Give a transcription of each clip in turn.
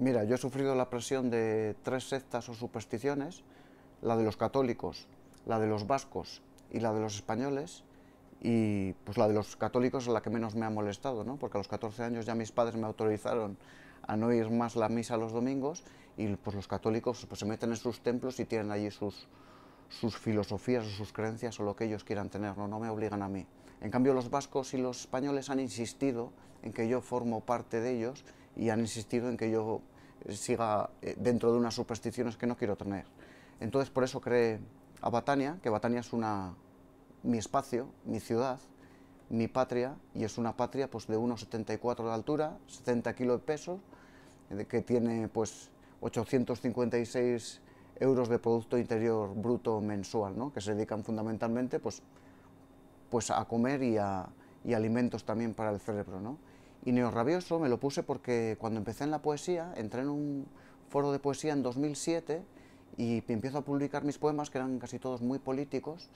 Mira, yo he sufrido la presión de tres sectas o supersticiones, la de los católicos, la de los vascos y la de los españoles, y pues la de los católicos es la que menos me ha molestado, ¿no? porque a los 14 años ya mis padres me autorizaron a no ir más la misa los domingos y pues los católicos pues, se meten en sus templos y tienen allí sus, sus filosofías o sus creencias o lo que ellos quieran tener, ¿no? no me obligan a mí. En cambio los vascos y los españoles han insistido en que yo formo parte de ellos y han insistido en que yo siga eh, dentro de unas supersticiones que no quiero tener. Entonces por eso cree a Batania, que Batania es una, mi espacio, mi ciudad, mi patria, y es una patria pues, de 1,74 de altura, 70 kilos de peso, que tiene pues 856 euros de Producto Interior Bruto mensual, ¿no? que se dedican fundamentalmente pues, pues a comer y a, alimentos también para el cerebro. Y neorrabioso me lo puse porque cuando empecé en la poesía, entré en un foro de poesía en 2007 y empiezo a publicar mis poemas, que eran casi todos muy políticos,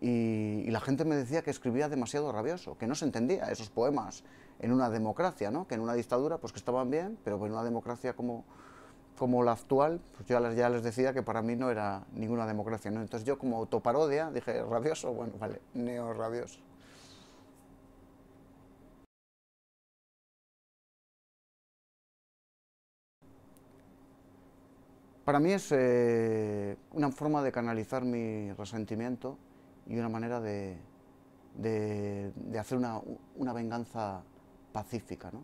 y, la gente me decía que escribía demasiado rabioso, que no se entendía esos poemas en una democracia, ¿no? que en una dictadura pues que estaban bien, pero en una democracia como, como la actual, pues yo ya les decía que para mí no era ninguna democracia. ¿no? Entonces yo como autoparodia dije, rabioso, bueno, vale, neorrabioso. Para mí es eh, una forma de canalizar mi resentimiento y una manera de, hacer una, venganza pacífica. ¿no?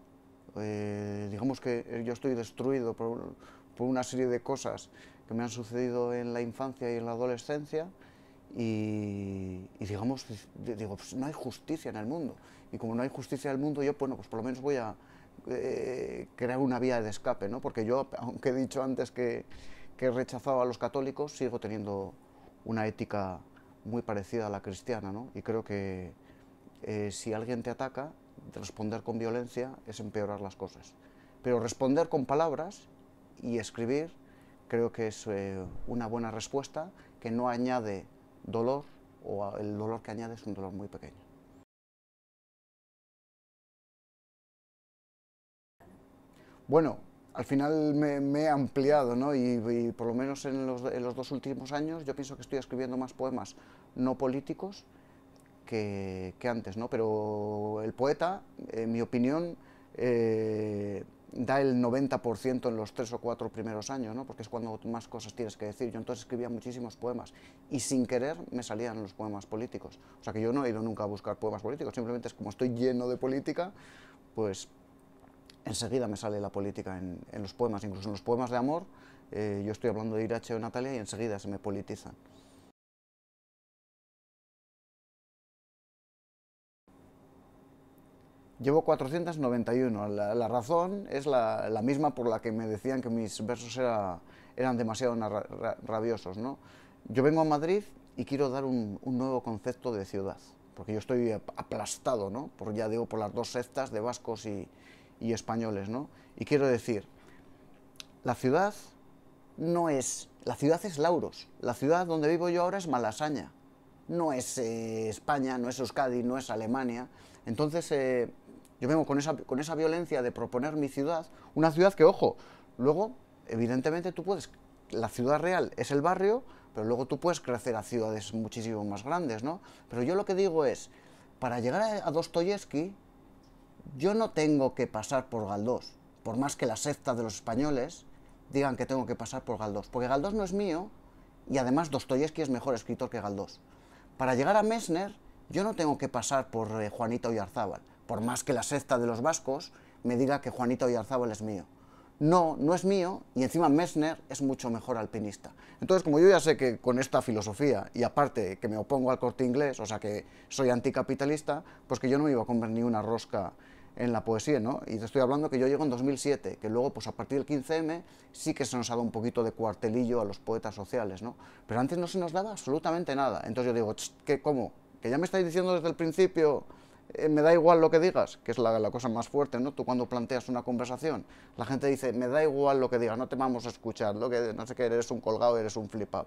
Eh, digamos que yo estoy destruido por, una serie de cosas que me han sucedido en la infancia y en la adolescencia y, digamos, digo, pues, no hay justicia en el mundo. Y como no hay justicia en el mundo, yo, bueno, pues por lo menos voy a eh, crear una vía de escape, ¿no? Porque yo, aunque he dicho antes que, que he rechazado a los católicos, sigo teniendo una ética muy parecida a la cristiana, ¿no? Y creo que eh, si alguien te ataca, responder con violencia es empeorar las cosas. Pero responder con palabras y escribir creo que es eh, una buena respuesta que no añade dolor o el dolor que añade es un dolor muy pequeño. Bueno, al final me, he ampliado, ¿no? Y, por lo menos en los, dos últimos años yo pienso que estoy escribiendo más poemas no políticos que, antes, ¿no? Pero el poeta, en mi opinión, eh, da el 90% en los tres o cuatro primeros años, ¿no? porque es cuando más cosas tienes que decir. Yo entonces escribía muchísimos poemas y sin querer me salían los poemas políticos. O sea que yo no he ido nunca a buscar poemas políticos, simplemente es como estoy lleno de política, pues enseguida me sale la política en, los poemas, incluso en los poemas de amor, eh, yo estoy hablando de Irache o Natalia y enseguida se me politizan. Llevo 491. La, razón es la, misma por la que me decían que mis versos eran demasiado rabiosos. ¿no? Yo vengo a Madrid y quiero dar un, nuevo concepto de ciudad, porque yo estoy aplastado, ¿no? por, ya digo, por las dos sectas de vascos y, y españoles, ¿no? Y quiero decir, la ciudad no es, la ciudad es Lauros, la ciudad donde vivo yo ahora es Malasaña, no es eh, España, no es Euskadi, no es Alemania, entonces eh, yo vengo con esa, con esa violencia de proponer mi ciudad, una ciudad que, ojo, luego, evidentemente tú puedes, la ciudad real es el barrio, pero luego tú puedes crecer a ciudades muchísimo más grandes, ¿no? Pero yo lo que digo es, para llegar a Dostoyevsky yo no tengo que pasar por Galdós, por más que la secta de los españoles digan que tengo que pasar por Galdós, porque Galdós no es mío y además Dostoyevsky es mejor escritor que Galdós. Para llegar a Messner, yo no tengo que pasar por eh, Juanito Oyarzábal, por más que la secta de los vascos me diga que Juanito Oyarzábal es mío. No, no es mío y encima Messner es mucho mejor alpinista. Entonces, como yo ya sé que con esta filosofía y aparte que me opongo al corte inglés, o sea que soy anticapitalista, pues que yo no me iba a comer ni una rosca en la poesía, ¿no? Y te estoy hablando que yo llego en 2007, que luego, pues a partir del 15M, sí que se nos ha dado un poquito de cuartelillo a los poetas sociales, ¿no? Pero antes no se nos daba absolutamente nada. Entonces yo digo, ¿qué, ¿cómo? ¿Que ya me estáis diciendo desde el principio, eh, me da igual lo que digas? Que es la, cosa más fuerte, ¿no? Tú cuando planteas una conversación, la gente dice, me da igual lo que digas, no te vamos a escuchar, lo que, no sé qué, eres un colgado, eres un flipado.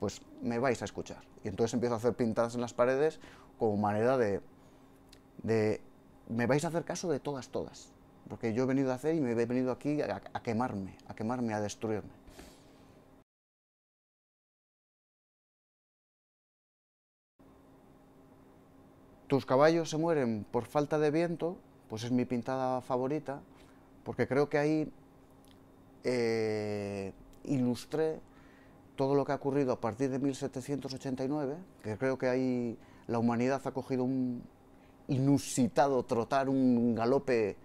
Pues me vais a escuchar. Y entonces empiezo a hacer pintadas en las paredes como manera de de me vais a hacer caso de todas, todas. Porque yo he venido a hacer y me he venido aquí a, quemarme, a quemarme, a destruirme. Tus caballos se mueren por falta de viento, pues es mi pintada favorita, porque creo que ahí eh, ilustré todo lo que ha ocurrido a partir de 1789, que creo que ahí la humanidad ha cogido un, inusitado trotar un galope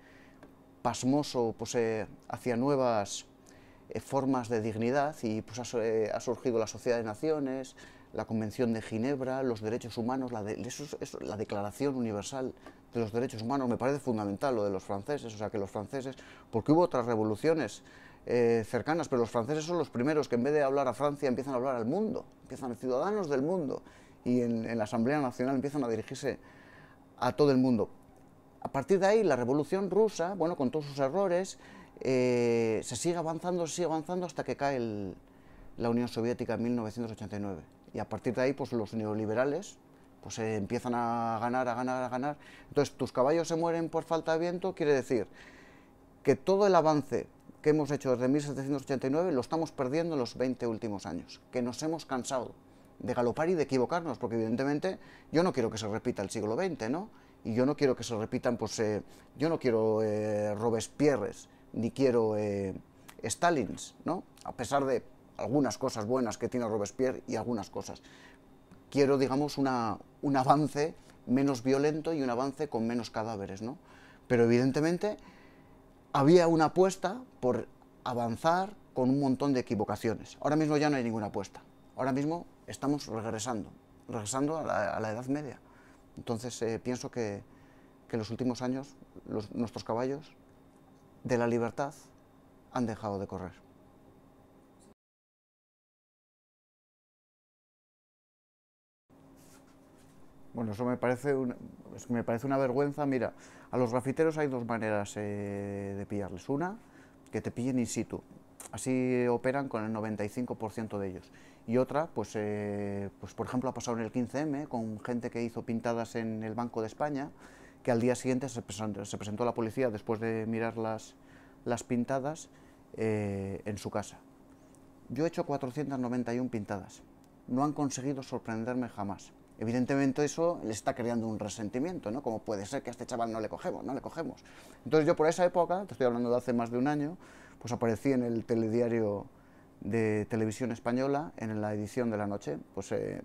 pasmoso pues, eh, hacia nuevas eh, formas de dignidad y pues, eh, ha, surgido la Sociedad de Naciones, la Convención de Ginebra, los derechos humanos, la, eso, la Declaración Universal de los Derechos Humanos, me parece fundamental lo de los franceses, o sea que los franceses, porque hubo otras revoluciones cercanas, pero los franceses son los primeros que en vez de hablar a Francia empiezan a hablar al mundo, empiezan a ciudadanos del mundo y en, en la Asamblea Nacional empiezan a dirigirse a todo el mundo. A partir de ahí, la revolución rusa, bueno, con todos sus errores, eh, se sigue avanzando, se sigue avanzando hasta que cae la Unión Soviética en 1989. Y a partir de ahí, pues los neoliberales pues eh, empiezan a ganar, a ganar, a ganar. Entonces, tus caballos se mueren por falta de viento, quiere decir que todo el avance que hemos hecho desde 1789 lo estamos perdiendo en los 20 últimos años, que nos hemos cansado de galopar y de equivocarnos, porque evidentemente yo no quiero que se repita el siglo XX, ¿no? Y yo no quiero que se repitan, pues eh, yo no quiero eh, Robespierres, ni quiero eh, Stalins, ¿no? A pesar de algunas cosas buenas que tiene Robespierre y algunas cosas. Quiero, digamos, una, un avance menos violento y un avance con menos cadáveres, ¿no? Pero evidentemente había una apuesta por avanzar con un montón de equivocaciones. Ahora mismo ya no hay ninguna apuesta. Ahora mismo estamos regresando, regresando a la, Edad Media. Entonces eh, pienso que, en los últimos años nuestros caballos de la libertad han dejado de correr. Bueno, eso me parece, una, vergüenza. Mira, a los grafiteros hay dos maneras eh, de pillarles. Una, que te pillen in situ. Así operan con el 95% de ellos y otra, pues, eh, pues por ejemplo, ha pasado en el 15M con gente que hizo pintadas en el Banco de España, que al día siguiente se presentó, a la policía después de mirar las, las pintadas eh, en su casa. Yo he hecho 491 pintadas, no han conseguido sorprenderme jamás. Evidentemente eso le está creando un resentimiento, ¿no? Como puede ser que a este chaval no le cogemos, no le cogemos. Entonces yo por esa época, te estoy hablando de hace más de un año, pues aparecí en el telediario de televisión española en la edición de la noche. Pues, eh,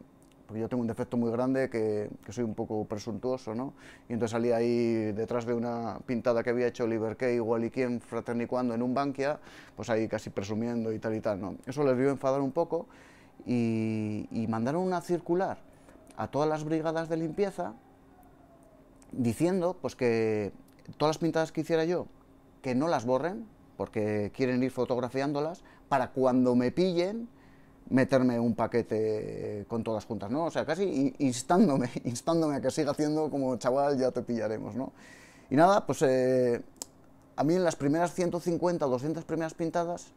porque yo tengo un defecto muy grande, que, soy un poco presuntuoso, ¿no? Y entonces salí ahí detrás de una pintada que había hecho Oliver Key, igual y quién, fraternicuando en un Bankia, pues ahí casi presumiendo y tal y tal, ¿no? Eso les vio enfadar un poco y, y mandaron una circular a todas las brigadas de limpieza diciendo pues que todas las pintadas que hiciera yo, que no las borren, porque quieren ir fotografiándolas para cuando me pillen meterme un paquete eh, con todas juntas, ¿no? O sea, casi instándome, instándome a que siga haciendo como chaval, ya te pillaremos, ¿no? Y nada, pues eh, a mí en las primeras 150 200 primeras pintadas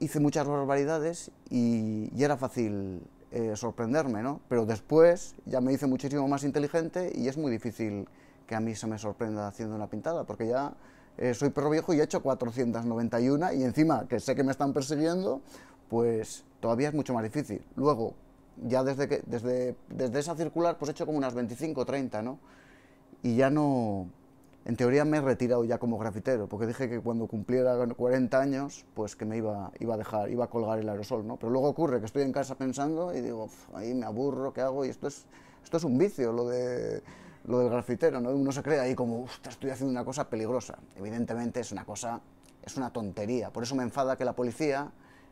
hice muchas barbaridades y, era fácil eh, sorprenderme, ¿no? Pero después ya me hice muchísimo más inteligente y es muy difícil que a mí se me sorprenda haciendo una pintada, porque ya eh, soy perro viejo y he hecho 491 y encima que sé que me están persiguiendo, pues todavía es mucho más difícil. Luego, ya desde, que, desde, desde esa circular, pues he hecho como unas 25 o 30, ¿no? Y ya no... En teoría me he retirado ya como grafitero, porque dije que cuando cumpliera 40 años, pues que me iba, iba a dejar, iba a colgar el aerosol, ¿no? Pero luego ocurre que estoy en casa pensando y digo, ahí me aburro, ¿qué hago? Y esto es, esto es un vicio, lo de lo del grafitero, ¿no? Uno se cree ahí como, estoy haciendo una cosa peligrosa. Evidentemente es una cosa, es una tontería. Por eso me enfada que la policía,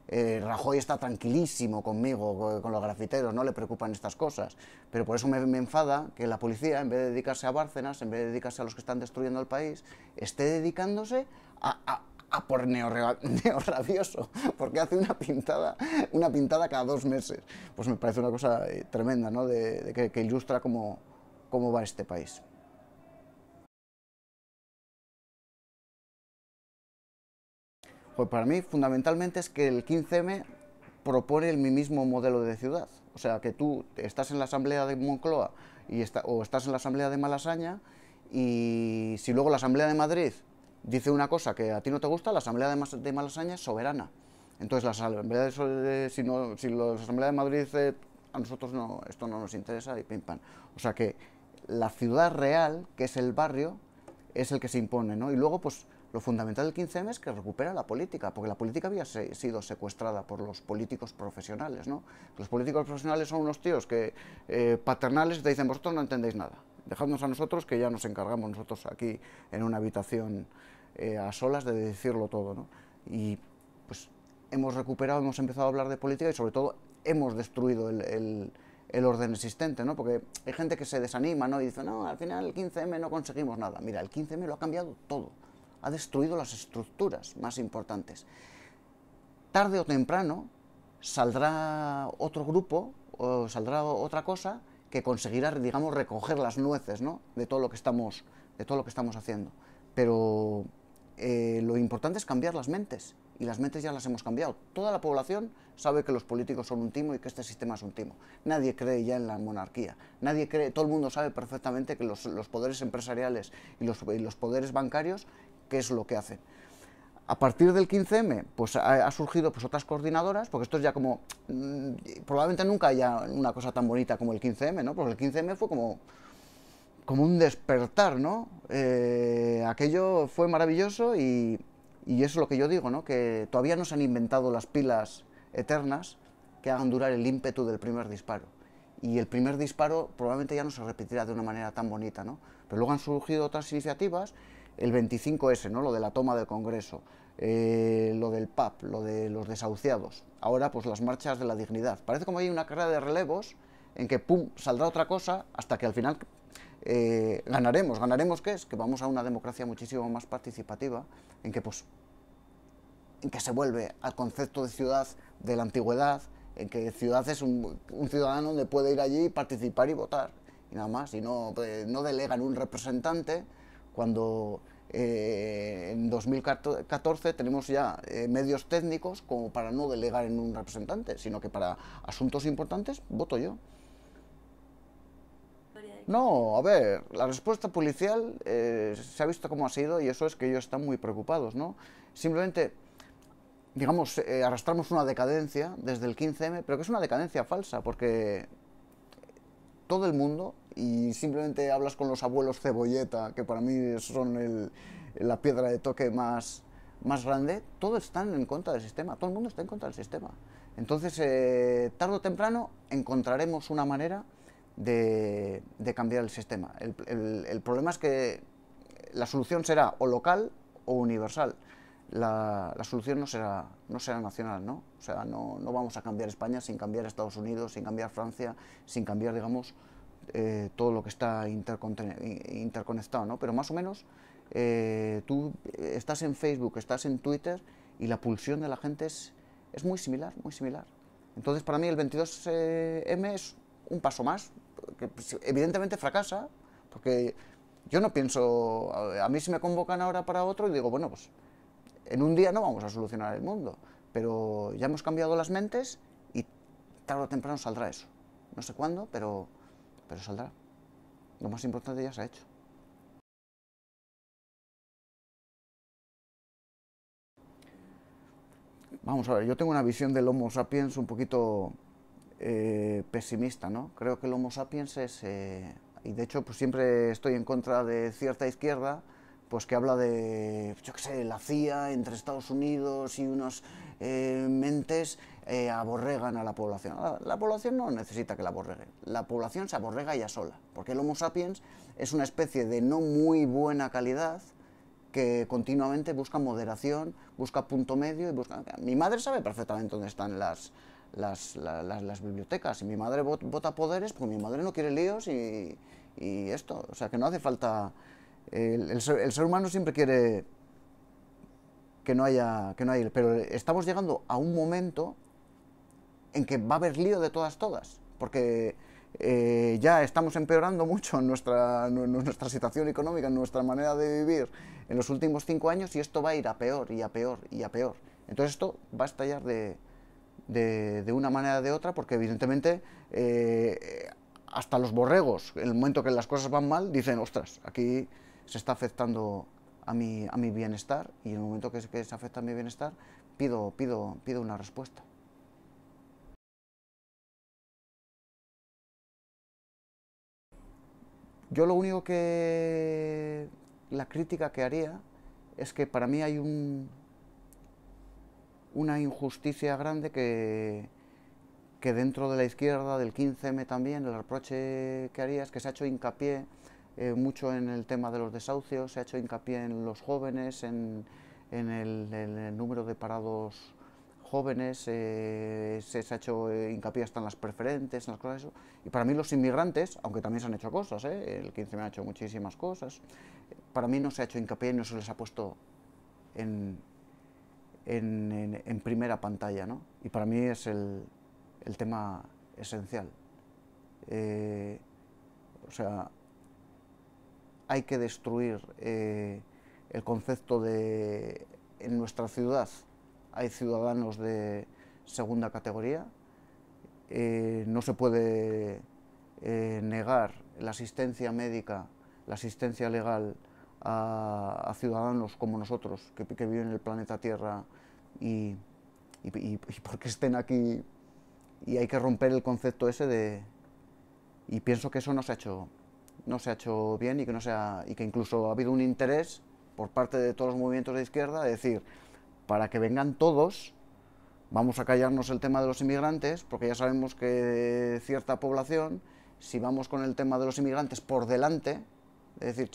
eh, Rajoy está tranquilísimo conmigo, con los grafiteros, no le preocupan estas cosas. Pero por eso me, enfada que la policía, en vez de dedicarse a Bárcenas, en vez de dedicarse a los que están destruyendo el país, esté dedicándose a, a a por neorrabioso, porque hace una pintada, una pintada cada dos meses. Pues me parece una cosa eh, tremenda, ¿no? De, que, que, ilustra como cómo va este país. Pues para mí, fundamentalmente, es que el 15M propone el mismo modelo de ciudad. O sea, que tú estás en la asamblea de Moncloa y o estás en la asamblea de Malasaña y si luego la asamblea de Madrid dice una cosa que a ti no te gusta, la asamblea de, Malasaña es soberana. Entonces la asamblea de, si, la asamblea de Madrid eh, a nosotros no, esto no nos interesa y pim pam. O sea que la ciudad real, que es el barrio, es el que se impone, ¿no? Y luego, pues, lo fundamental del 15M es que recupera la política, porque la política había sido secuestrada por los políticos profesionales, ¿no? Los políticos profesionales son unos tíos que eh, paternales te dicen, vosotros no entendéis nada, dejadnos a nosotros que ya nos encargamos nosotros aquí en una habitación eh, a solas de decirlo todo, Y, pues, hemos recuperado, hemos empezado a hablar de política y, sobre todo, hemos destruido el el orden existente, ¿no? Porque hay gente que se desanima, ¿no? Y dice, no, al final el 15M no conseguimos nada. Mira, el 15M lo ha cambiado todo. Ha destruido las estructuras más importantes. Tarde o temprano saldrá otro grupo o saldrá otra cosa que conseguirá, digamos, recoger las nueces, ¿no? De todo lo que estamos, de todo lo que estamos haciendo. Pero eh, lo importante es cambiar las mentes, y las mentes ya las hemos cambiado. Toda la población sabe que los políticos son un timo y que este sistema es un timo. Nadie cree ya en la monarquía. Nadie cree, todo el mundo sabe perfectamente que los, poderes empresariales y los, los poderes bancarios, qué es lo que hacen. A partir del 15M, pues ha, surgido pues, otras coordinadoras, porque esto es ya como... Mm, probablemente nunca haya una cosa tan bonita como el 15M, ¿no? Porque el 15M fue como como un despertar, ¿no? Eh, aquello fue maravilloso y, eso es lo que yo digo, ¿no? Que todavía no se han inventado las pilas eternas que hagan durar el ímpetu del primer disparo. Y el primer disparo probablemente ya no se repetirá de una manera tan bonita, ¿no? Pero luego han surgido otras iniciativas, el 25S, ¿no? Lo de la toma del Congreso, eh, lo del PAP, lo de los desahuciados. Ahora, pues las marchas de la dignidad. Parece como hay una carrera de relevos en que, pum, saldrá otra cosa hasta que al final eh, ganaremos. ¿Ganaremos qué es? Que vamos a una democracia muchísimo más participativa, en que, pues, en que se vuelve al concepto de ciudad de la antigüedad, en que ciudad es un, ciudadano donde puede ir allí, participar y votar, y nada más, y no, delega eh, delegan un representante cuando eh, en 2014 tenemos ya medios técnicos como para no delegar en un representante, sino que para asuntos importantes voto yo. No, a ver, la respuesta policial eh, se ha visto cómo ha sido y eso es que ellos están muy preocupados, ¿no? Simplemente, digamos, eh, arrastramos una decadencia desde el 15M, pero que es una decadencia falsa, porque todo el mundo, y simplemente hablas con los abuelos cebolleta, que para mí son la piedra de toque más, más grande, todos están en contra del sistema, todo el mundo está en contra del sistema. Entonces, eh, tarde o temprano encontraremos una manera de, cambiar el sistema. El, problema es que la solución será o local o universal. La, solución no será, no será nacional, ¿no? O sea, no, vamos a cambiar España sin cambiar Estados Unidos, sin cambiar Francia, sin cambiar, digamos, eh, todo lo que está interconectado, ¿no? Pero más o menos eh, tú estás en Facebook, estás en Twitter y la pulsión de la gente es, es muy similar, muy similar. Entonces para mí el 22M eh, es un paso más, que pues, evidentemente fracasa, porque yo no pienso, a mí si me convocan ahora para otro, y digo, bueno, pues en un día no vamos a solucionar el mundo, pero ya hemos cambiado las mentes y tarde o temprano saldrá eso. No sé cuándo, pero, pero saldrá. Lo más importante ya se ha hecho. Vamos a ver, yo tengo una visión del Homo sapiens un poquito eh, pesimista, ¿no? Creo que el Homo sapiens es, eh, y de hecho pues siempre estoy en contra de cierta izquierda, pues que habla de, yo qué sé, la CIA entre Estados Unidos y unos eh, mentes aborregan a la población. La, población no necesita que la aborregue. la población se aborrega ya sola, porque el Homo sapiens es una especie de no muy buena calidad que continuamente busca moderación, busca punto medio y busca... Mi madre sabe perfectamente dónde están las, las, bibliotecas. Y mi madre vota poderes porque mi madre no quiere líos y, esto. O sea, que no hace falta... El, ser, humano siempre quiere que no haya... Que no haya pero estamos llegando a un momento en que va a haber lío de todas, todas. Porque... Eh, ya estamos empeorando mucho nuestra, nuestra situación económica, nuestra manera de vivir en los últimos cinco años y esto va a ir a peor y a peor y a peor. Entonces esto va a estallar de, de, una manera o de otra, porque evidentemente eh, hasta los borregos, en el momento que las cosas van mal, dicen, ostras, aquí se está afectando a mi, a mi bienestar y en el momento que, que se afecta a mi bienestar, pido, pido, pido una respuesta. Yo lo único que la crítica que haría es que para mí hay un, una injusticia grande que, que dentro de la izquierda del 15M también, el reproche que haría es que se ha hecho hincapié eh, mucho en el tema de los desahucios, se ha hecho hincapié en los jóvenes, en, el, número de parados jóvenes, eh, se, ha hecho eh, hincapié hasta en las preferentes, en las cosas Y para mí los inmigrantes, aunque también se han hecho cosas, el 15M ha hecho muchísimas cosas, para mí no se ha hecho hincapié, no se les ha puesto en, en, primera pantalla, ¿no? Y para mí es el, tema esencial. Eh, o sea, hay que destruir eh, el concepto de en nuestra ciudad hay ciudadanos de segunda categoría, eh, no se puede negar la asistencia médica, la asistencia legal a, ciudadanos como nosotros, que, viven en el planeta Tierra y, porque estén aquí. Y hay que romper el concepto ese de... Y pienso que eso no se ha hecho, no se ha hecho bien y que, no sea y que incluso ha habido un interés por parte de todos los movimientos de izquierda de decir, para que vengan todos, vamos a callarnos el tema de los inmigrantes, porque ya sabemos que cierta población, si vamos con el tema de los inmigrantes por delante, es decir,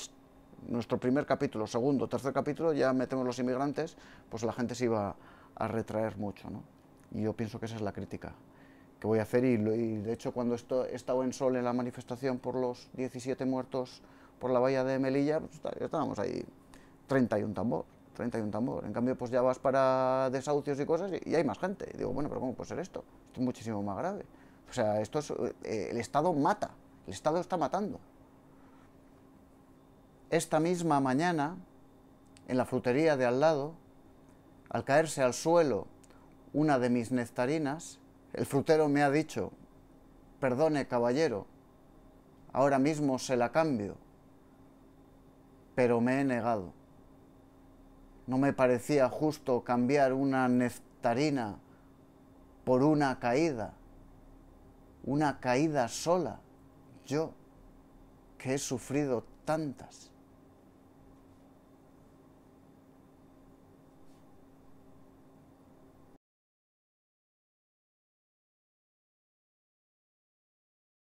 nuestro primer capítulo, segundo, tercer capítulo, ya metemos los inmigrantes, pues la gente se iba a retraer mucho. ¿no? Y yo pienso que esa es la crítica que voy a hacer. Y, de hecho, cuando esto, he estado en Sol en la manifestación por los 17 muertos por la valla de Melilla, pues, estábamos ahí 31 un tambor. 31 tambor. En cambio, pues ya vas para desahucios y cosas y, hay más gente. Y digo, bueno, pero ¿cómo puede ser esto? Esto es muchísimo más grave. O sea, esto es, eh, el Estado mata, el Estado está matando. Esta misma mañana, en la frutería de al lado, al caerse al suelo una de mis nectarinas, el frutero me ha dicho, perdone caballero, ahora mismo se la cambio, pero me he negado. No me parecía justo cambiar una nectarina por una caída, una caída sola, yo, que he sufrido tantas.